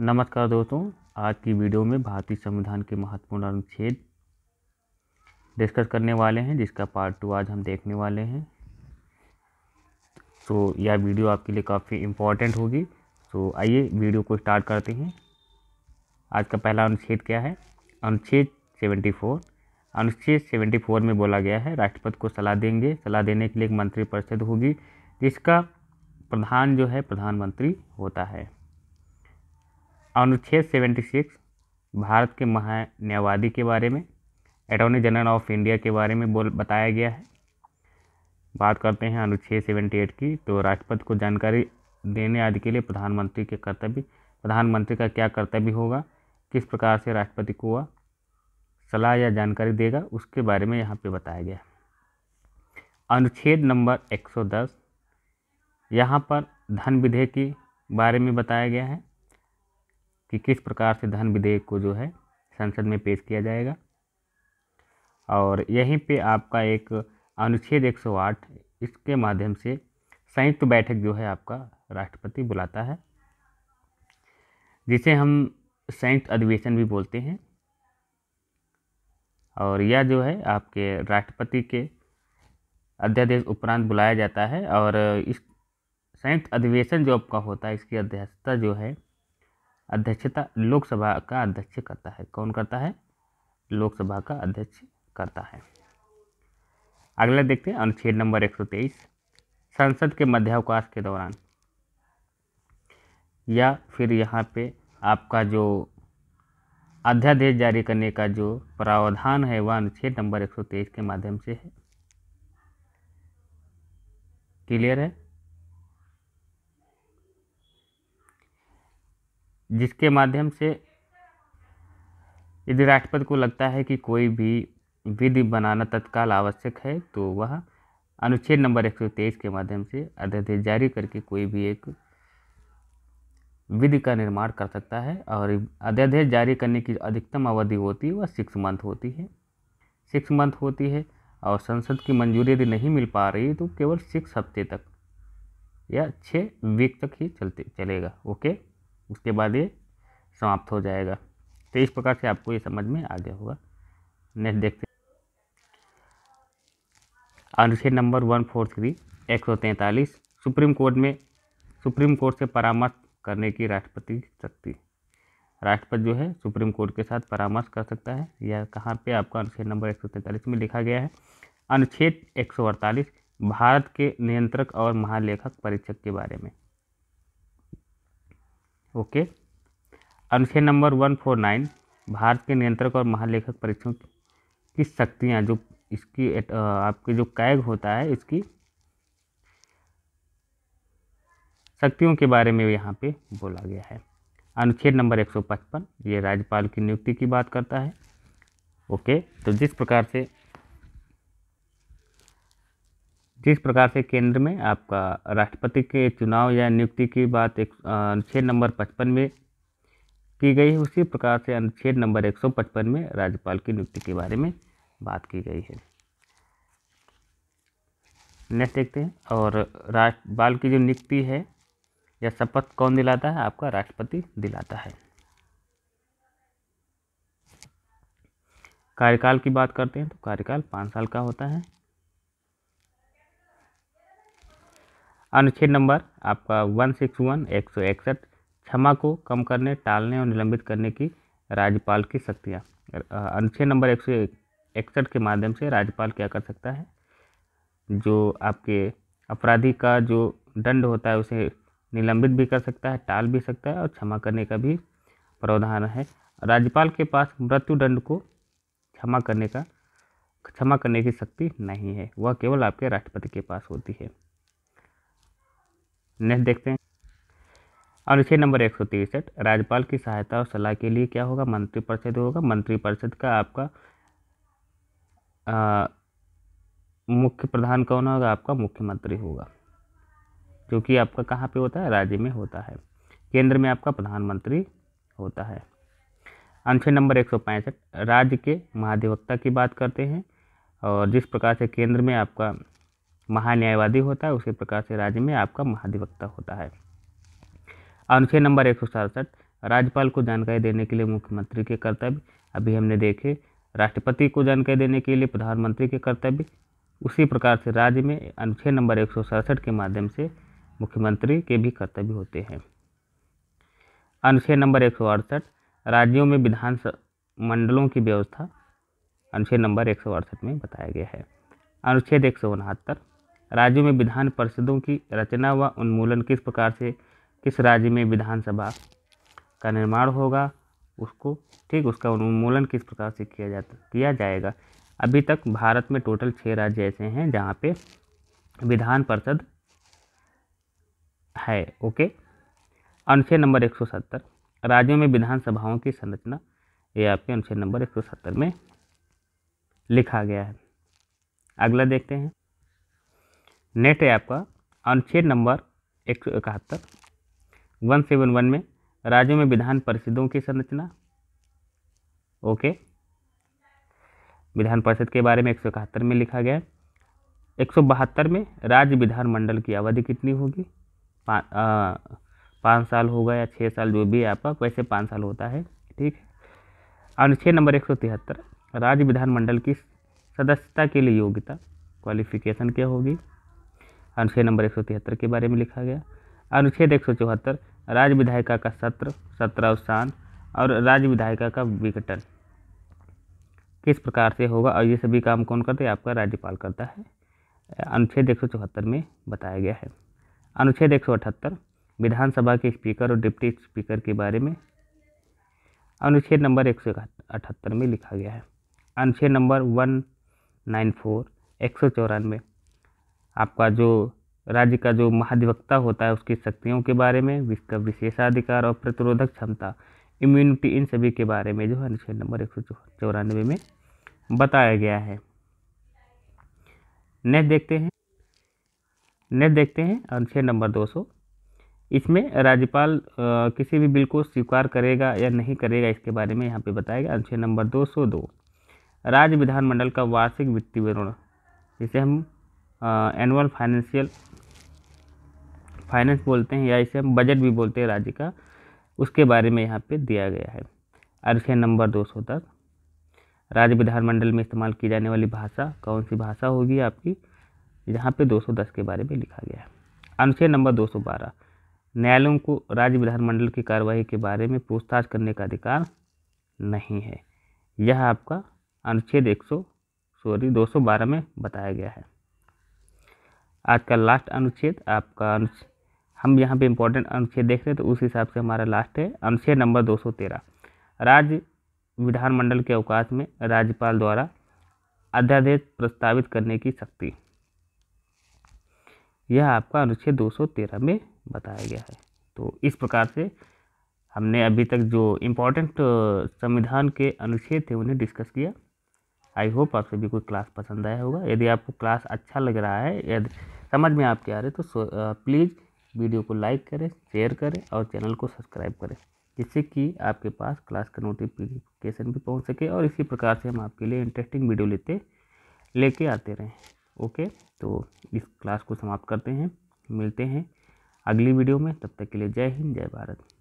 नमस्कार दोस्तों आज की वीडियो में भारतीय संविधान के महत्वपूर्ण अनुच्छेद डिस्कस करने वाले हैं जिसका पार्ट टू आज हम देखने वाले हैं तो यह वीडियो आपके लिए काफ़ी इम्पोर्टेंट होगी तो आइए वीडियो को स्टार्ट करते हैं आज का पहला अनुच्छेद क्या है अनुच्छेद सेवेंटी फोर अनुच्छेद सेवेंटी फोर में बोला गया है राष्ट्रपति को सलाह देंगे सलाह देने के लिए एक मंत्रिपरिषद होगी जिसका प्रधान जो है प्रधानमंत्री होता है अनुच्छेद 76 भारत के महान्यायवादी के बारे में अटॉर्नी जनरल ऑफ इंडिया के बारे में बोल बताया गया है बात करते हैं अनुच्छेद 78 की तो राष्ट्रपति को जानकारी देने आदि के लिए प्रधानमंत्री के कर्तव्य प्रधानमंत्री का क्या कर्तव्य होगा किस प्रकार से राष्ट्रपति को वह सलाह या जानकारी देगा उसके बारे में यहाँ पे बताया गया अनुच्छेद नंबर दस यहाँ पर धन विधेयक के बारे में बताया गया है कि किस प्रकार से धन विधेयक को जो है संसद में पेश किया जाएगा और यहीं पे आपका एक अनुच्छेद 108 इसके माध्यम से संयुक्त बैठक जो है आपका राष्ट्रपति बुलाता है जिसे हम संयुक्त अधिवेशन भी बोलते हैं और यह जो है आपके राष्ट्रपति के अध्यादेश उपरांत बुलाया जाता है और इस संयुक्त अधिवेशन जो आपका होता है इसकी अध्यक्षता जो है अध्यक्षता लोकसभा का अध्यक्ष करता है कौन करता है लोकसभा का अध्यक्ष करता है अगला देखते हैं अनुच्छेद नंबर 123 संसद के मध्यावकाश के दौरान या फिर यहाँ पे आपका जो अध्यादेश जारी करने का जो प्रावधान है वह अनुच्छेद नंबर 123 के माध्यम से है क्लियर है जिसके माध्यम से यदि राष्ट्रपति को लगता है कि कोई भी विधि बनाना तत्काल आवश्यक है तो वह अनुच्छेद नंबर एक सौ तेईस के माध्यम से अध्यादेश जारी करके कोई भी एक विधि का निर्माण कर सकता है और अध्यादेश जारी करने की अधिकतम अवधि होती है वह सिक्स मंथ होती है सिक्स मंथ होती है और संसद की मंजूरी यदि नहीं मिल पा रही तो केवल सिक्स हफ्ते तक या छः वीक तक ही चलते चलेगा ओके उसके बाद ये समाप्त हो जाएगा तो इस प्रकार से आपको ये समझ में आ गया होगा नेक्स्ट देखते अनुच्छेद नंबर वन फोर थ्री एक सौ तैंतालीस सुप्रीम कोर्ट में सुप्रीम कोर्ट से परामर्श करने की राष्ट्रपति शक्ति राष्ट्रपति जो है सुप्रीम कोर्ट के साथ परामर्श कर सकता है या कहाँ पे आपका अनुच्छेद नंबर एक सौ तैंतालीस में लिखा गया है अनुच्छेद एक सौ अड़तालीस भारत के नियंत्रक और महालेखक परीक्षक के बारे में ओके अनुच्छेद number one four nine Bharat के नियंत्रक और महालेखक परीक्षण की शक्तियाँ जो इसकी आपके जो कैग होता है इसकी शक्तियों के बारे में यहाँ पे बोला गया है अनुच्छेद नंबर एक सौ पचपन ये राज्यपाल की नियुक्ति की बात करता है ओके तो जिस प्रकार से जिस प्रकार से केंद्र में आपका राष्ट्रपति के चुनाव या नियुक्ति की बात एक अनुच्छेद नंबर पचपन में की गई है उसी प्रकार से अनुच्छेद नंबर एक सौ पचपन में राज्यपाल की नियुक्ति के बारे में बात की गई है नेक्स्ट देखते हैं और राज्यपाल की जो नियुक्ति है या शपथ कौन दिलाता है आपका राष्ट्रपति दिलाता है कार्यकाल की बात करते हैं तो कार्यकाल पाँच साल का होता है अनुच्छेद नंबर आपका वन सिक्स वन एक सौ इकसठ क्षमा को कम करने टालने और निलंबित करने की राज्यपाल की शक्तियाँ अनुच्छेद नंबर एक सौ इकसठ के माध्यम से राज्यपाल क्या कर सकता है जो आपके अपराधी का जो दंड होता है उसे निलंबित भी कर सकता है टाल भी सकता है और क्षमा करने का भी प्रावधान है राज्यपाल के पास मृत्यु दंड को क्षमा करने का क्षमा करने की शक्ति नहीं है वह केवल आपके राष्ट्रपति के पास होती है नेक्स्ट देखते हैं अनुच्छेद नंबर एक सौ तिरसठ राज्यपाल की सहायता और सलाह के लिए क्या होगा मंत्रिपरिषद होगा मंत्रिपरिषद का आपका मुख्य प्रधान कौन होगा आपका मुख्यमंत्री होगा जो कि आपका कहाँ पे होता है राज्य में होता है केंद्र में आपका प्रधानमंत्री होता है अनुच्छेद नंबर एक सौ पैंसठ राज्य के महाधिवक्ता की बात करते हैं और जिस प्रकार से केंद्र में आपका महान्यायवादी होता है उसी प्रकार से राज्य में आपका महाधिवक्ता होता है अनुच्छेद नंबर एक राज्यपाल को जानकारी देने के लिए मुख्यमंत्री के कर्तव्य अभी हमने देखे राष्ट्रपति को जानकारी देने के लिए प्रधानमंत्री के कर्तव्य उसी प्रकार से राज्य में अनुच्छेद नंबर एक के माध्यम से मुख्यमंत्री के भी कर्तव्य होते हैं अनुच्छेद नंबर एक राज्यों में विधान मंडलों की व्यवस्था अनुच्छेद नंबर एक में बताया गया है अनुच्छेद एक राज्यों में विधान परिषदों की रचना व उन्मूलन किस प्रकार से किस राज्य में विधानसभा का निर्माण होगा उसको ठीक उसका उन्मूलन किस प्रकार से किया जाता किया जाएगा अभी तक भारत में टोटल छः राज्य ऐसे हैं जहाँ पे विधान परिषद है ओके अनुच्छेद नंबर 170 राज्यों में विधानसभाओं की संरचना ये आपके अनुच्छेद नंबर 170 में लिखा गया है अगला देखते हैं नेट है आपका अनुच्छेद नंबर एक सौ इकहत्तर वन सेवन वन में राज्यों में विधान परिषदों की संरचना ओके विधान परिषद के बारे में एक सौ इकहत्तर में लिखा गया एक सौ बहत्तर में राज्य विधानमंडल की अवधि कितनी होगी पाँच साल होगा या छः साल जो भी आपका वैसे पाँच साल होता है ठीक है अनुच्छेद नंबर एक सौ तिहत्तर राज्य विधानमंडल की सदस्यता के लिए योग्यता क्वालिफिकेशन क्या होगी अनुच्छेद नंबर एक सौ तिहत्तर के बारे में लिखा गया अनुच्छेद एक सौ चौहत्तर राज्य विधायिका का सत्र सत्रावसान और राज्य विधायिका का विघटन किस प्रकार से होगा और ये सभी काम कौन करते हैं आपका राज्यपाल करता है अनुच्छेद एक सौ चौहत्तर में बताया गया है अनुच्छेद एक सौ अठहत्तर विधानसभा के स्पीकर और डिप्टी स्पीकर के बारे में अनुच्छेद नंबर एक सौ अठहत्तर में लिखा गया है अनुच्छेद नंबर वन नाइन फोर एक सौ चौरानवे आपका जो राज्य का जो महाधिवक्ता होता है उसकी शक्तियों के बारे में इसका विशेषाधिकार और प्रतिरोधक क्षमता इम्यूनिटी इन सभी के बारे में जो है अनुच्छेद नंबर एक सौ चौरानवे में बताया गया है नेक्स्ट देखते हैं नेक्स्ट देखते हैं अनुच्छेद नंबर दो सौ इसमें राज्यपाल किसी भी बिल को स्वीकार करेगा या नहीं करेगा इसके बारे में यहाँ पे बताएगा अनुच्छेद नंबर दो सौ दो राज्य विधानमंडल का वार्षिक वित्तीय विवरण जिसे हम एनुअल फाइनेंशियल फाइनेंस बोलते हैं या इसे हम बजट भी बोलते हैं राज्य का उसके बारे में यहाँ पे दिया गया है अर्थ नंबर दो सौ दस राज्य विधानमंडल में इस्तेमाल की जाने वाली भाषा कौन सी भाषा होगी आपकी यहाँ पे 210 के बारे में लिखा गया है अनुच्छेद नंबर 212 न्यायालयों को राज्य विधानमंडल की कार्यवाही के बारे में पूछताछ करने का अधिकार नहीं है यह आपका अनुच्छेद सौ सॉरी 212 में बताया गया है आज का लास्ट अनुच्छेद आपका अनुच्छेद हम यहाँ पे इम्पोर्टेंट अनुच्छेद देख रहे हैं तो उस हिसाब से हमारा लास्ट है अनुच्छेद नंबर 213 राज्य विधानमंडल के अवकाश में राज्यपाल द्वारा अध्यादेश प्रस्तावित करने की शक्ति यह आपका अनुच्छेद 213 में बताया गया है तो इस प्रकार से हमने अभी तक जो इम्पोर्टेंट संविधान के अनुच्छेद थे उन्हें डिस्कस किया आई होप आप सभी को क्लास पसंद आया होगा यदि आपको क्लास अच्छा लग रहा है यदि समझ में आपके आ रहे तो प्लीज़ वीडियो को लाइक करें शेयर करें और चैनल को सब्सक्राइब करें जिससे कि आपके पास क्लास का नोटिफिकेशन भी पहुंच सके और इसी प्रकार से हम आपके लिए इंटरेस्टिंग वीडियो लेते लेके आते रहें ओके तो इस क्लास को समाप्त करते हैं मिलते हैं अगली वीडियो में तब तक के लिए जय हिंद जय भारत